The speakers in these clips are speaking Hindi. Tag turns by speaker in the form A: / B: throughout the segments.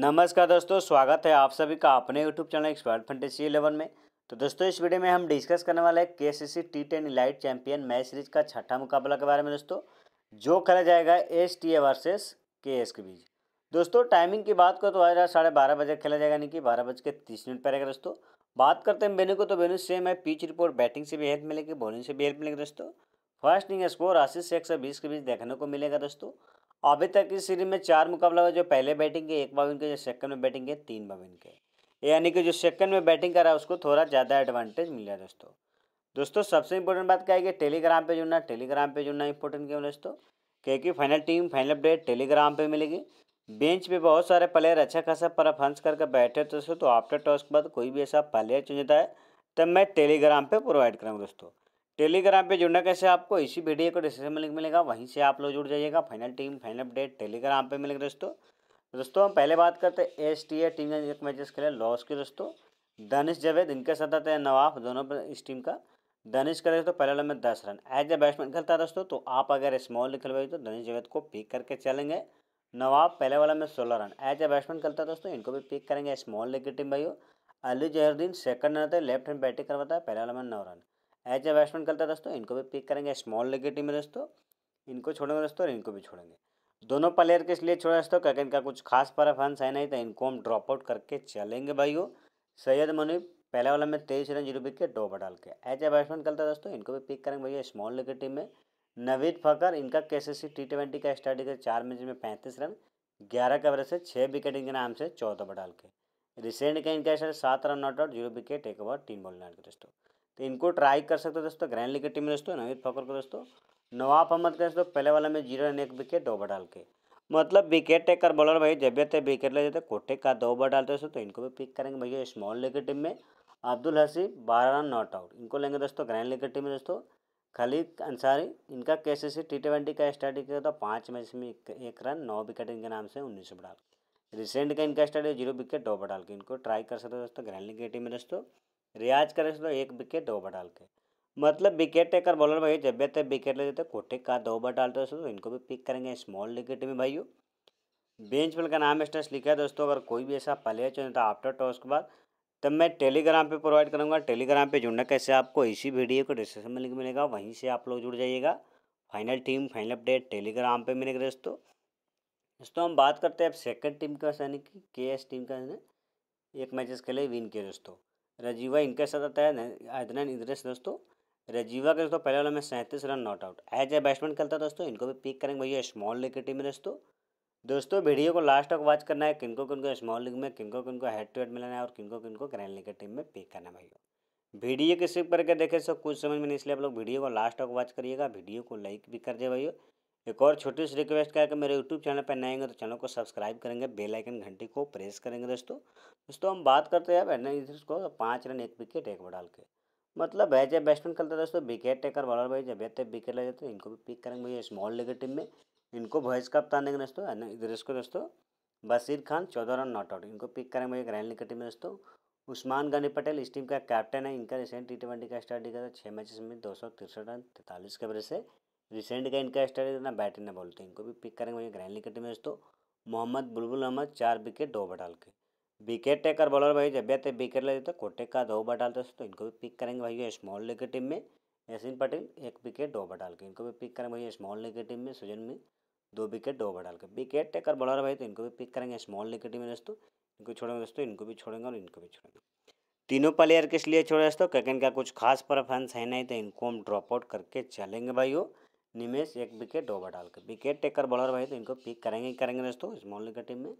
A: नमस्कार दोस्तों स्वागत है आप सभी का अपने YouTube channel expert fantasy eleven में तो दोस्तों इस वीडियो में हम डिस्कस करने वाले हैं के C C T ten elite champion match series का छठा मुकाबला के बारे में दोस्तों जो खेला जाएगा S T A versus K S के बीच दोस्तों टाइमिंग की बात करो तो आज रात साढ़े बारह बजे खेला जाएगा यानी कि बारह बज के तीस मिनट पर रहेगा दोस्तों बात करते हैं बेनू को तो बेनू सेम है पिच रिपोर्ट बैटिंग से भी हेल्प मिलेगी बॉलिंग से भी हेल्प मिलेगी दोस्तों फर्स्ट इनिंग स्कोर अस्सी से एक के बीच देखने को मिलेगा दोस्तों अभी तक इस सीरीज में चार मुकाबला हुआ जो पहले बैटिंग के एक बाविन के जो सेकंड में बैटिंग के तीन बाविन के यानी कि जो सेकंड में बैटिंग कर रहा है उसको थोड़ा ज़्यादा एडवांटेज मिल रहा है दोस्तों दोस्तों सबसे इंपॉर्टेंट बात क्या है कि टेलीग्राम पर जुड़ना टेलीग्राम पर जुड़ना इंपॉर्टेंट क्यों दोस्तों क्योंकि final team final update Telegram पर मिलेगी बेंच पर बहुत सारे प्लेयर अच्छा खासा फंस करके बैठे दोस्तों तो आफ्टर टॉस के बाद कोई भी ऐसा प्लेयर चुन जाता है तब मैं टेलीग्राम पर प्रोवाइड कराऊँगा दोस्तों टेलीग्राम पे जुड़ना कैसे आपको इसी वीडियो को डिस्क्रिप्शन में लिंक मिलेगा वहीं से आप लोग जुड़ जाइएगा final team final update Telegram पे मिलेगा दोस्तों दोस्तों हम पहले बात करते हैं एस टी ए टीम एक मैचेस के लिए लॉस के दोस्तों दनिश जावेद इनके साथ आते हैं नवाब दोनों इस टीम का दनिश करे दोस्तों पहले वाले में दस रन एज ए बैट्समैन खेलता है दोस्तों तो आप अगर स्मॉल खेलवाइए तो दनिश जावेद को पिक करके चलेंगे नवाब पहले वाला में सोलह रन एज ए बैट्समैन खेलता है दोस्तों इनको भी पिक करेंगे स्मॉल लेग की टीम भाई अली जहरुद्दीन सेकंड रन आता है लेफ्ट हैंड बैटिंग करवाता है पहले वाला में नौ रन एज ए बैट्समैन करता है दोस्तों इनको भी पिक करेंगे स्मॉल लेग की टीम में दोस्तों इनको छोड़ेंगे दोस्तों और इनको भी छोड़ेंगे दोनों प्लेयर के इसलिए छोड़ा दोस्तों क्योंकि इनका कुछ खास परफॉर्मेंस है नहीं तो इनको हम ड्रॉप आउट करके चलेंगे वो सैयद मुनीब पहला वाला में तेईस रन जीरो विकेट दो ओवर डाल के एज ए बैट्समैन करता है दोस्तों इनको भी पिक करेंगे भैया स्मॉल लेग की टीम में नवीद फकर इनका सी टी ट्वेंटी का स्टार्टिंग चार मैच में पैंतीस रन ग्यारह के से छः विकेट इनके नाम से चौदह ओवर डाल के रिसेंट का इनका स्टार्ट सात run not out zero wicket एक ओवर तीन बॉल नाट के दोस्तों तो इनको ट्राई कर सकते हो दोस्तों ग्रैंड लीग की टीम में दोस्तों नवीद फकर को दोस्तों नवाब अहमद का दोस्तों पहले वाला में जीरो रन एक विकेट दो ओवर डाल के मतलब विकेट टेकर बॉलर भाई जब भी विकेट ले जाते कोटे का दो ओवर डालते दोस्तों तो इनको भी पिक करेंगे भैया स्मॉल लीग की टीम में अब्दुल हसीब बारह रन नॉट आउट इनको लेंगे दोस्तों ग्रैंड लीग की टीम में दोस्तों खलीद अंसारी इनका के सी सी टी ट्वेंटी का स्टडी किया था पाँच मैच में एक रन नौ विकेट इनके नाम से उन्नीस ओवर डाल रिसेंट का इनका स्टडी जीरो विकेट दो ओवर डाल के इनको ट्राई कर सकते हो दोस्तों ग्रैंड लीग की टीम में दोस्तों रियाज करे तो एक विकेट दो ओवर डाल के मतलब विकेट टेकर बॉलर भाई जब भी तक विकेट ले देते कोटे का दो ओवर डालते हैं तो इनको भी पिक करेंगे स्मॉल विकेट में भाइयों बेंच पर का नाम स्टेस लिखा है दोस्तों अगर कोई भी ऐसा प्लेयर चुनता आफ्टर टॉस के बाद तब मैं टेलीग्राम पे प्रोवाइड करूँगा टेलीग्राम पे जुड़ना कैसे आपको इसी वीडियो को डिस्क्रिप्शन में लिंक मिलेगा वहीं से आप लोग जुड़ जाइएगा final team final update Telegram पे मिलेगा दोस्तों दोस्तों हम बात करते हैं अब सेकंड टीम का यानी कि के टीम का एक मैचेस के लिए विन किया दोस्तों रजीवा इनके साथ आता है आदनान इंद्रेस दोस्तों रजीवा के दोस्तों पहले वाला में सैंतीस run not out as a batsman खेलता दोस्तों इनको भी पिक करेंगे भैया स्मॉल लीग की टीम में दोस्तों दोस्तों वीडियो को लास्ट तक वॉच करना है किनको किनको स्मॉल लीग में किनको किनको हेड टू हेड मिलाना है और किनको किनको ग्रैंड लीग की टीम में पिक करना है भैया वीडियो के सिर्फ करके देखे सो कुछ समझ में नहीं इसलिए आप लोग वीडियो को लास्ट तक वॉच करिएगा वीडियो को लाइक भी कर दे भैया एक और छोटी सी रिक्वेस्ट करके मेरे यूट्यूब चैनल पर नए आएंगे तो चैनल को सब्सक्राइब करेंगे बेल आइकन घंटी को प्रेस करेंगे दोस्तों दोस्तों हम बात करते हैं इधर को पाँच रन एक विकेट एक डाल के मतलब है जब बैट्समैन खेलते दोस्तों विकेट टेकर बॉलर भाई जब तक विकेट ले जाते हैं इनको भी पिक करेंगे भैया स्मॉल लेगे टीम में इनको वॉइस कप्तान देंगे दोस्तों इधर इसको दोस्तों बसीर खान चौदह रन नॉट आउट इनको पिक करेंगे भैया ग्रैंड लीग की टीम में दोस्तों उस्मान गनी पटेल इस टीम का कैप्टन है इनका रिसेंट टी ट्वेंटी का स्टार्ट दिखा था छः मैचेस में दो सौ तिरसठ रन तैंतालीस के से रिसेंट का इनका स्टार इतना बैटिंग ने बोलते हैं इनको भी पिक करेंगे ग्रैंड विकेट में दोस्तों मोहम्मद बुलबुल अहमद चार विकेट दो ओवर डाल के विकेट टेकर बॉलर भाई जब भी विकेट ले देते कोटे का दो ओवर डालते तो इनको भी पिक करेंगे भाई स्मॉल लेग की टीम में यसिन पटेल एक विकेट दो ओवर डाल के इनको भी पिक करेंगे भाई स्मॉल लेग की टीम में सुजन में दो विकेट दो ओवर डाल के विकेट टेकर बॉलर भाई तो इनको भी पिक करेंगे स्मॉल लेग की टीम में दोस्तों इनको छोड़ेंगे दोस्तों इनको भी छोड़ेंगे और इनको भी छोड़ेंगे तीनों प्लेयर किस लिए छोड़े दोस्तों क्योंकि इनका कुछ खास परफॉर्मेंस है नहीं तो इनको हम ड्रॉप आउट करके चलेंगे भाई निमेश एक विकेट ओवर के विकेट टेकर बॉलर भाई तो इनको पिक करेंगे ही करेंगे दोस्तों इस मॉल की टीम में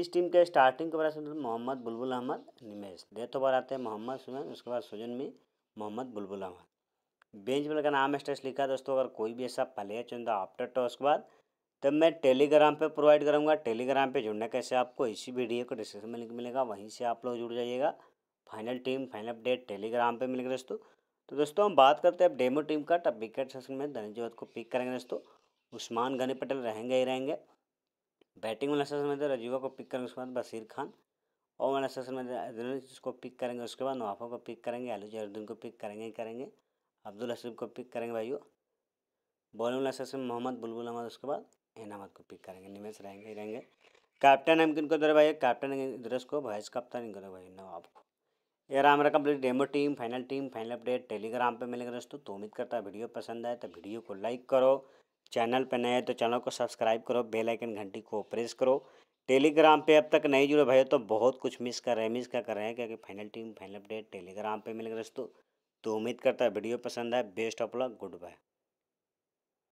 A: इस टीम के स्टार्टिंग के में मोहम्मद बुलबुल अहमद निमेश डेथ ओवर तो आते हैं मोहम्मद सुमन उसके बाद सुजन में मोहम्मद बुलबुल अहमद बेंच में का नाम स्टेस लिखा दोस्तों अगर कोई भी ऐसा प्लेयर चुनता आफ्टर टॉस के बाद तब तो मैं टेलीग्राम पर प्रोवाइड करूँगा टेलीग्राम पे जुड़ने कैसे आपको इसी वीडियो को डिस्क्रिप्शन में लिंक मिलेगा वहीं से आप लोग जुड़ जाइएगा final team final update Telegram पर मिलेगा दोस्तों तो दोस्तों हम बात करते हैं अब डेमो टीम का तब विकेट सेक्शन में धनंजय को पिक करेंगे दोस्तों उस्मान गनी पटेल रहेंगे ही रहेंगे बैटिंग वाले सेक्शन में तो रजीवा को पिक करेंगे उसके बाद बशीर खान और वाले सेक्शन में को पिक करेंगे उसके बाद नवाफा को पिक करेंगे आलू जहरुद्दीन को पिक करेंगे ही करेंगे अब्दुल हसीब को पिक करेंगे भाइयों बॉलिंग वाले सेक्शन में मोहम्मद बुलबुल अहमद उसके बाद एन अहमद को पिक करेंगे निमेश रहेंगे ही रहेंगे कैप्टन हम को दे भाई कैप्टन इंद्रेस को वाइस कप्तान इंद्र भाई नवाब को ये हमारा complete demo team final team final update Telegram पे मिलेगा दोस्तों तो उम्मीद करता है वीडियो पसंद आए तो वीडियो को लाइक करो चैनल पे नए तो चैनल को सब्सक्राइब करो बेल आइकन घंटी को प्रेस करो टेलीग्राम पे अब तक नहीं जुड़े भाई तो बहुत कुछ मिस कर रहे हैं मिस क्या कर रहे हैं क्योंकि final team final update Telegram पर मिलेगा दोस्तों तो उम्मीद करता है वीडियो पसंद आए best of luck good bye